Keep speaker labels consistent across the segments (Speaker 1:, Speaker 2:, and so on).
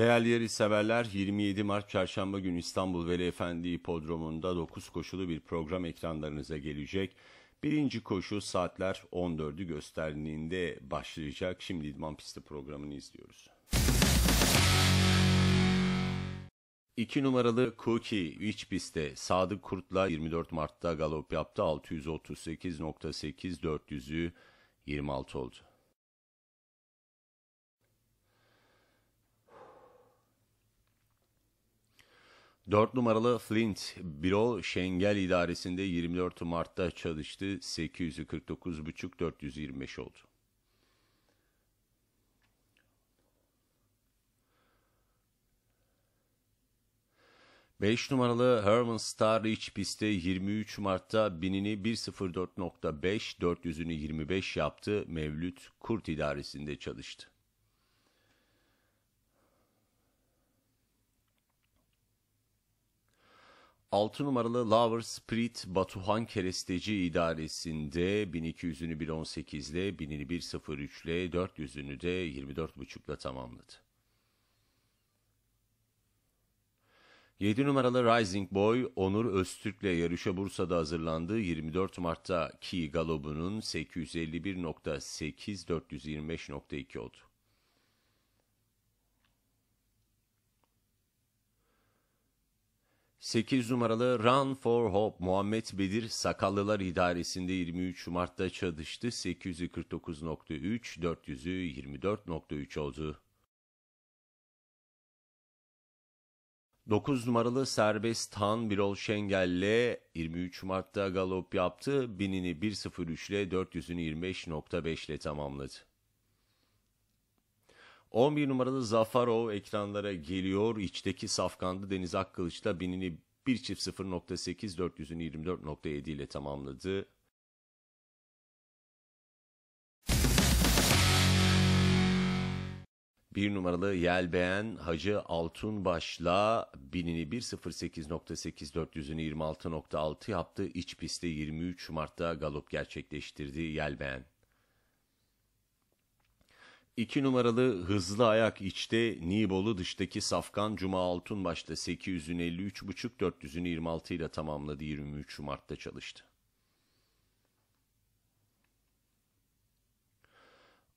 Speaker 1: Değerli yarış severler 27 Mart Çarşamba günü İstanbul Veli Efendi Hipodromu'nda 9 koşulu bir program ekranlarınıza gelecek. Birinci koşu saatler 14'ü gösterdiğinde başlayacak. Şimdi İdman Pisti programını izliyoruz. 2 numaralı Cookie iç pistte Sadık Kurt'la 24 Mart'ta galop yaptı. 638.8 400'ü 26 oldu. 4 numaralı Flint, Biro Şengel İdaresi'nde 24 Mart'ta çalıştı. 849,5-425 oldu. Beş numaralı Herman Star Rich pistte 23 Mart'ta binini 1.04.5, 400'ünü 25 yaptı. Mevlüt Kurt idaresinde çalıştı. 6 numaralı Lover Spirit Batuhan Keresteci idaresinde 1200'ünü 1.18'le, 1000'ini 1.03'le, 400'ünü de 24.5'la tamamladı. 7 numaralı Rising Boy Onur Öztürk'le yarışa Bursa'da hazırlandı. 24 Mart'ta ki galobunun 851.8 425.2 oldu. 8 numaralı Run for Hope Muhammed Bedir Sakallılar İdaresi'nde 23 Mart'ta çalıştı. 849.3, 400'ü 24.3 oldu. 9 numaralı serbest Tan Birol Şengel'le 23 Mart'ta galop yaptı. Binini 1.03 ile 400'ünü 25.5 ile tamamladı. 11 numaralı Zafarov ekranlara geliyor. İçteki safkandı Deniz akkılıçta binini 1 çift 0.8 400'ünü 24.7 ile tamamladı. Bir numaralı Yelbeğen Hacı Altunbaş'la binini 1.08.8 400'ünü 26.6 yaptı. İç pistte 23 Mart'ta galop gerçekleştirdi Yelbeğen. 2 numaralı hızlı ayak içte Nibolu dıştaki Safkan Cuma başta 853.5 400'ünü 26 ile tamamladı 23 Mart'ta çalıştı.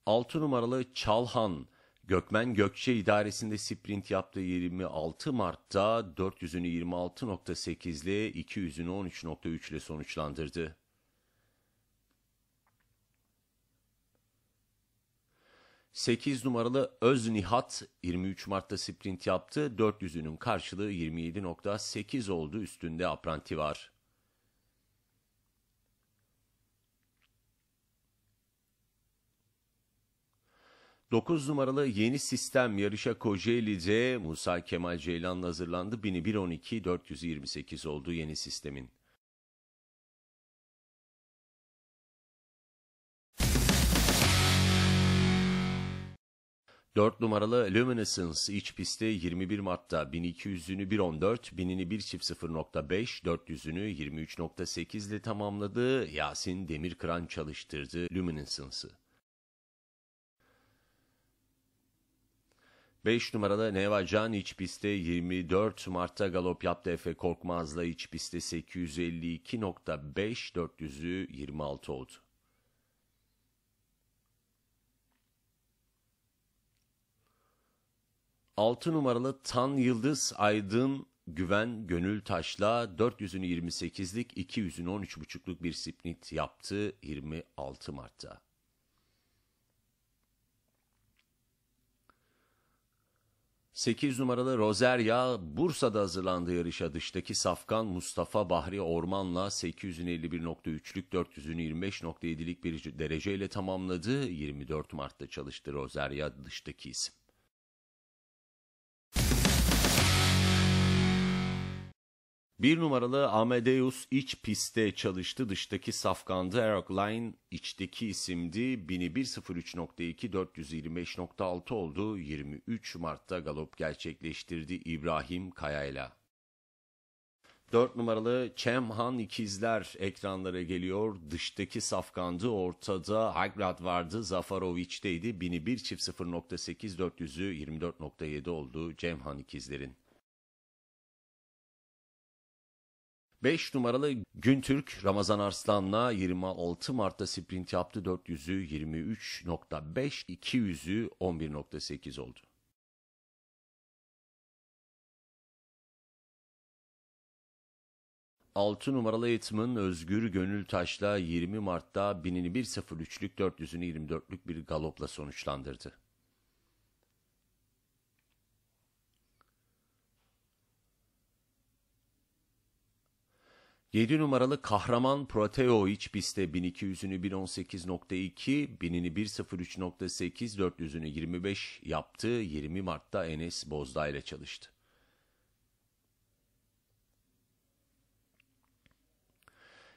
Speaker 1: Altı numaralı Çalhan Gökmen Gökçe idaresinde sprint yaptı 26 Mart'ta 426.8 ile 213.3 ile sonuçlandırdı. 8 numaralı Öz Nihat 23 Mart'ta sprint yaptı. 400'ünün karşılığı 27.8 oldu. Üstünde apranti var. Dokuz numaralı yeni sistem yarışa Kocaeli'de Musa Kemal Ceylan'la hazırlandı. 1112 428 oldu yeni sistemin. 4 numaralı Luminescence iç pisti 21 Mart'ta 1200'ünü 1.14, 1000'ini 1.0.5, 400'ünü 23.8 ile tamamladı. Yasin Demirkıran çalıştırdı Luminescence'ı. 5 numaralı Neva Can iç pistte 24 Mart'ta galop yaptı Efe Korkmaz'la iç pistte 852.5, 400'ü 26 oldu. 6 numaralı Tan Yıldız Aydın Güven Gönül Taş'la 428'lik 213.5'luk bir split yaptı 26 Mart'ta. Sekiz numaralı Rozerya Bursa'da hazırlandığı yarışa dıştaki Safkan Mustafa Bahri Orman'la 851.3'lük 425.7'lik bir dereceyle tamamladı. 24 Mart'ta çalıştı Rozerya dıştaki isim. Bir numaralı Amadeus iç pistte çalıştı, dıştaki safkandı Aeroline içteki isimdi 1103.2 425.6 oldu 23 Mart'ta galop gerçekleştirdi İbrahim Kaya'yla. 4 numaralı Çemhan ikizler ekranlara geliyor. Dıştaki safkandı ortada. Hagrad vardı. Zafaroviç'teydi, 1001 çift 0.8 400'ü 24.7 oldu Cemhan ikizlerin. 5 numaralı Güntürk Ramazan Arslan'la 26 Mart'ta sprint yaptı. 400'ü 23.5, 200'ü 11.8 oldu. Altı numaralı Eğitim'in Özgür Gönül Taş'la 20 Mart'ta 1000'ini 1.03'lük 400'ünü 24'lük bir galopla sonuçlandırdı. 7 numaralı Kahraman Proteoic piste 1200'ünü 118.2, binini 103.8, 400'ünü 25 yaptı. 20 Mart'ta Enes Bozdağ ile çalıştı.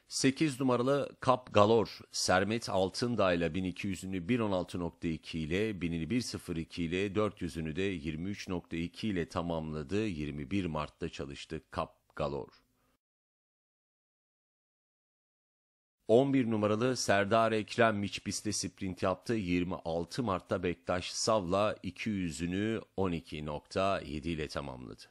Speaker 1: Sekiz numaralı Kap Galor, Sermet Altındağ ile 1200'ünü 1.16.2 ile, binini 1.02 ile, 400'ünü de 23.2 ile tamamladı. 21 Mart'ta çalıştı Kap Galor. 11 numaralı Serdar Ekrem Miçbis'te sprint yaptı. 26 Mart'ta Bektaş Sav'la 200'ünü 12.7 ile tamamladı.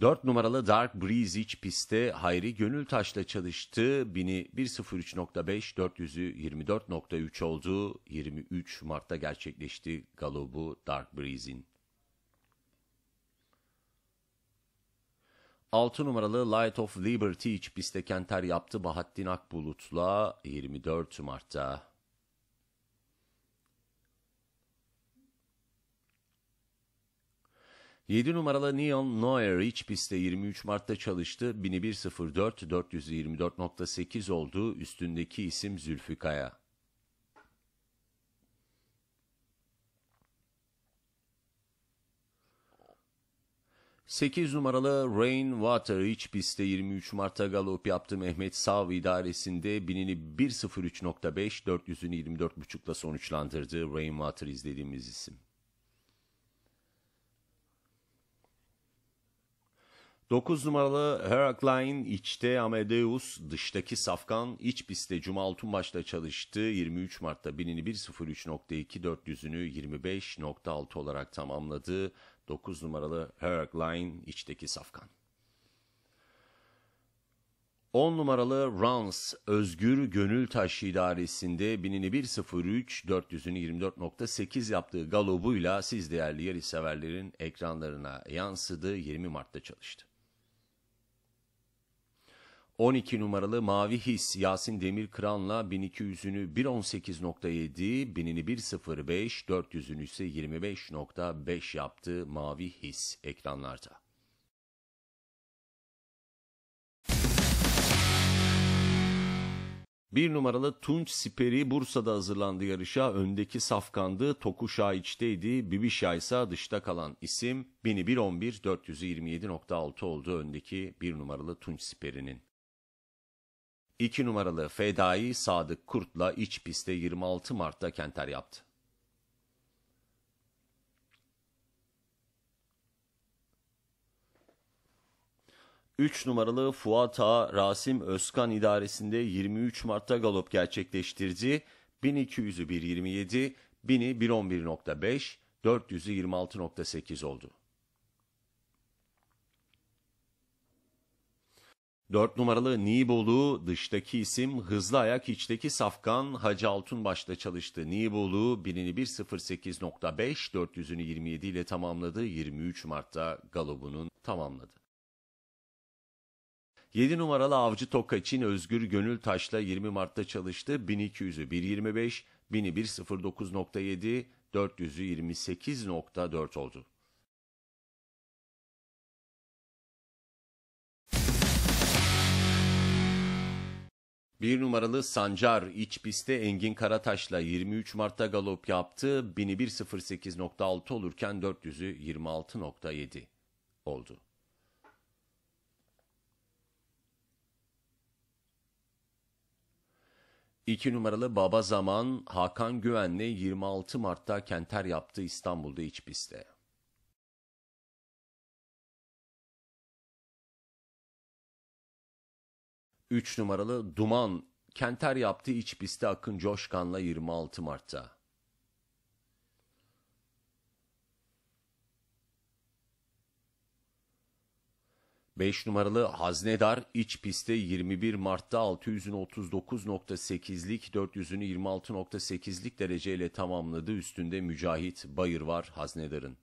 Speaker 1: Dört numaralı Dark Breeze iç pistte Hayri Gönültaş'la çalıştı. Bini 1.03.5, 400'ü 24.3 oldu. 23 Mart'ta gerçekleşti galobu Dark Breeze'in. 6 numaralı Light of Liberty iç piste kenter yaptı Bahattin Akbulut'la 24 Mart'ta. Yedi numaralı Neon Noir iç pistte 23 Mart'ta çalıştı. 1104 424.8 oldu. Üstündeki isim Zülfü Kaya. 8 numaralı Rain Water iç pistte 23 Mart'ta galop yaptı. Mehmet Sav idaresinde binini 1.03.5 400'ünü 24.5'la sonuçlandırdı. Rain Water izlediğimiz isim. 9 numaralı Herakline içte Amadeus, dıştaki Safkan, iç pistte Cuma Cumal başta çalıştı. 23 Mart'ta binini 1.03.2, 400'ünü 25.6 olarak tamamladı. 9 numaralı Line içteki safkan. 10 numaralı Rans Özgür Gönül Taşı idaresinde 1003 424.8 yaptığı galobuyla siz değerli yarış severlerin ekranlarına yansıdı 20 Mart'ta çalıştı. 12 numaralı Mavi His Yasin Demir Kıran'la 1200'ünü 1.18.7, 1000'ini 1.05, 400'ünü ise 25.5 yaptı Mavi His ekranlarda. Bir numaralı Tunç Siperi Bursa'da hazırlandı yarışa. Öndeki safkandı, Tokuşa içteydi, Bibişa ise dışta kalan isim 1001-11 427.6 oldu öndeki bir numaralı Tunç Siperi'nin. 2 numaralı Fedai Sadık Kurt'la iç pistte 26 Mart'ta kenter yaptı. Üç numaralı Fuat A. Rasim Özkan idaresinde 23 Mart'ta galop gerçekleştirdi. 1200'ü 1.27, 1000'i 1.11.5, 400'ü oldu. 4 numaralı Nibolu dıştaki isim hızlı ayak içteki Safkan Hacı Altun başta çalıştı. Nibolu binini 1.08.5 400'ünü 27 ile tamamladı. 23 Mart'ta galobunun tamamladı. 7 numaralı Avcı Tokaç'in Özgür Gönül Taş'la 20 Mart'ta çalıştı. 1200'ü 1.25, 1000'i 1.09.7, 400'ü 28.4 oldu. Bir numaralı Sancar iç pistte Engin Karataş'la 23 Mart'ta galop yaptı. 1108.6 olurken 400'ü 26.7 oldu. İki numaralı Baba Zaman Hakan Güven'le 26 Mart'ta kenter yaptı İstanbul'da iç pistte. 3 numaralı Duman Kenter yaptığı iç pistte Akın Coşkan'la 26 Mart'ta. Beş numaralı Haznedar iç pistte 21 Mart'ta 600'ün 39.8'lik 400'ünü 26.8'lik dereceyle tamamladı. Üstünde Mücahit Bayır var Haznedar'ın.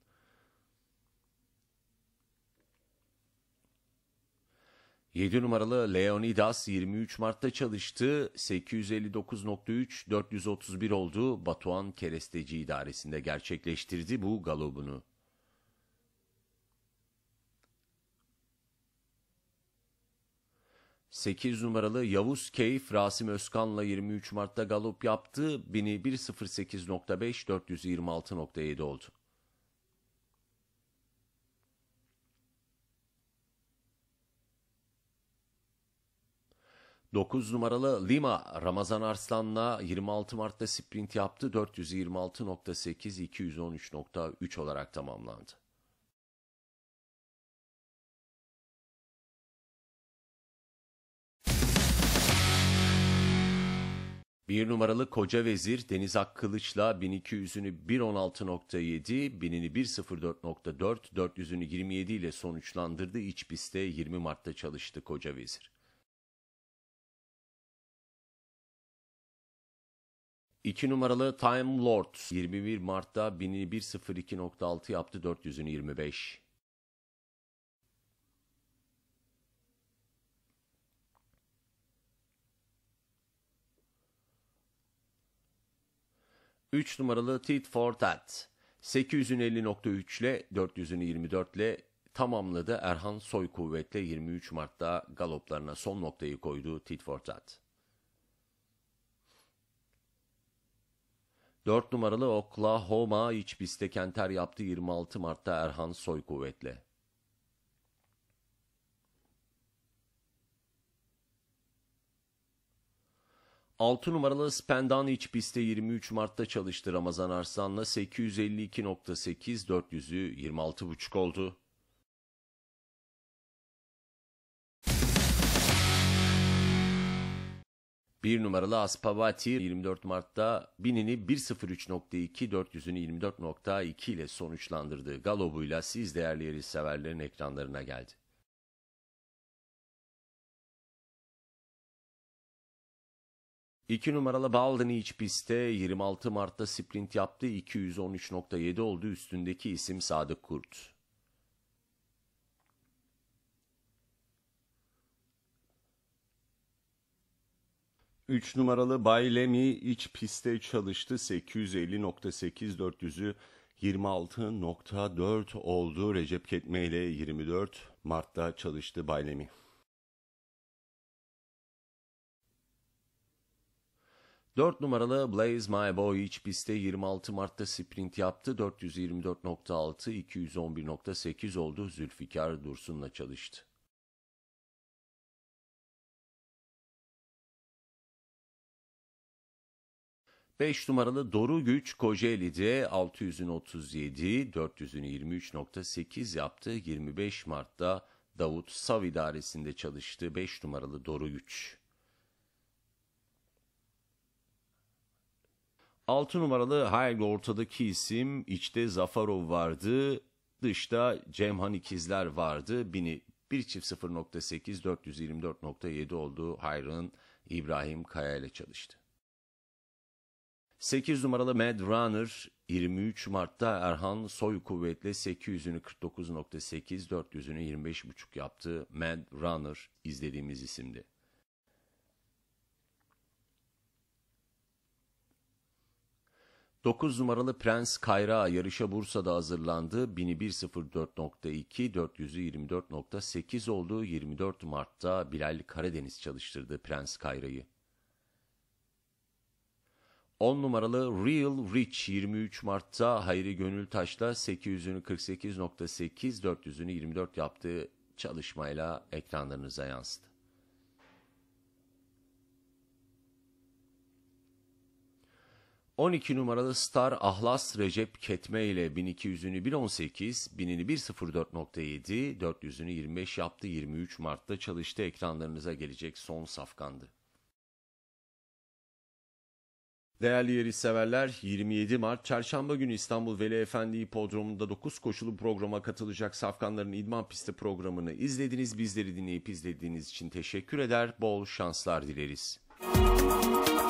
Speaker 1: 7 numaralı Leonidas 23 Mart'ta çalıştı. 859.3 431 oldu. Batuhan Keresteci İdaresi'nde gerçekleştirdi bu galobunu. Sekiz numaralı Yavuz Keyf Rasim Özkan'la 23 Mart'ta galop yaptı. Bini 1.08.5 426.7 oldu. 9 numaralı Lima Ramazan Arslan'la 26 Mart'ta sprint yaptı. 426.8 213.3 olarak tamamlandı. Bir numaralı Koca Vezir Deniz Akkılıç'la 1200'ünü 1.16.7, 1000'ini 1.04.4, 400'ünü 27 ile sonuçlandırdı. İç pistte 20 Mart'ta çalıştı Koca Vezir. 2 numaralı Time Lord 21 Mart'ta 1102.6 yaptı 400'ünü 25. Üç numaralı Tit for Tat 850.3 ile 400'ünü 24 ile tamamladı Erhan Soykuvvet'le 23 Mart'ta galoplarına son noktayı koydu Tit for Tat. 4 numaralı Oklahoma iç pistte kenter yaptı 26 Mart'ta Erhan Soykuvvet'le. Altı numaralı Spendan iç pistte 23 Mart'ta çalıştı Ramazan Arslan'la 852.8 400'ü 26.5 oldu. 1 numaralı Aspavati 24 Mart'ta binini 1.03.2 400'ünü 24.2 ile sonuçlandırdığı galobuyla siz değerli yarış severlerin ekranlarına geldi. İki numaralı Baldwin iç pistte 26 Mart'ta sprint yaptı 213.7 oldu üstündeki isim Sadık Kurt. 3 numaralı Bay Lemi iç piste çalıştı. 850.8 26.4 oldu. Recep Ketme ile 24 Mart'ta çalıştı Bay Lemi. Dört numaralı Blaze My Boy iç pistte 26 Mart'ta sprint yaptı. 424.6, 211.8 oldu. Zülfikar Dursun'la çalıştı. 5 numaralı Doru Güç Kocaeli'de 637, 423.8 yaptı. 25 Mart'ta Davut Sav idaresinde çalıştı 5 numaralı Doru Güç. 6 numaralı Hayal ortadaki isim içte Zafarov vardı. Dışta Cemhan İkizler vardı. Bini 1 çift 0.8 424.7 oldu. Hayrın İbrahim Kaya ile çalıştı. 8 numaralı Mad Runner 23 Mart'ta Erhan Soy kuvvetle 800'ünü 49.8, 400'ünü 25.5 yaptı. Mad Runner izlediğimiz isimdi. Dokuz numaralı Prens Kayra yarışa Bursa'da hazırlandı. 1104.2, 424.8 oldu. 24 Mart'ta Bilal Karadeniz çalıştırdı Prens Kayra'yı. 10 numaralı Real Rich 23 Mart'ta Hayri Gönül Taş'la 800'ünü 48.8, 400'ünü 24 yaptığı çalışmayla ekranlarınıza yansıdı. ...12 numaralı Star Ahlas Recep Ketme ile 1200'ünü 1.18, 1000'ini 1.04.7, 400'ünü 25 yaptı 23 Mart'ta çalıştı ekranlarınıza gelecek son safkandı. Değerli yeri severler 27 Mart Çarşamba günü İstanbul Veli Efendi Hipodromu'nda 9 koşulu programa katılacak Safkanların İdman Pisti programını izlediniz. Bizleri dinleyip izlediğiniz için teşekkür eder. Bol şanslar dileriz. Müzik